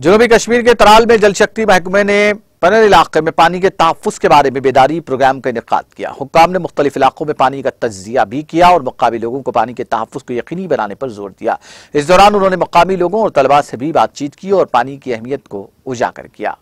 जनूबी कश्मीर के तराल में जल शक्ति महकमे ने पनल इलाके में पानी के तहफ़ के बारे में बेदारी प्रोग्राम का इनका किया हुकाम ने मुख्तलिफ इलाकों में पानी का तजिया भी किया और मकामी लोगों को पानी के तहफ़ को यकीनी बनाने पर जोर दिया इस दौरान उन्होंने मकामी लोगों और तलबा से भी बातचीत की और पानी की अहमियत को उजागर किया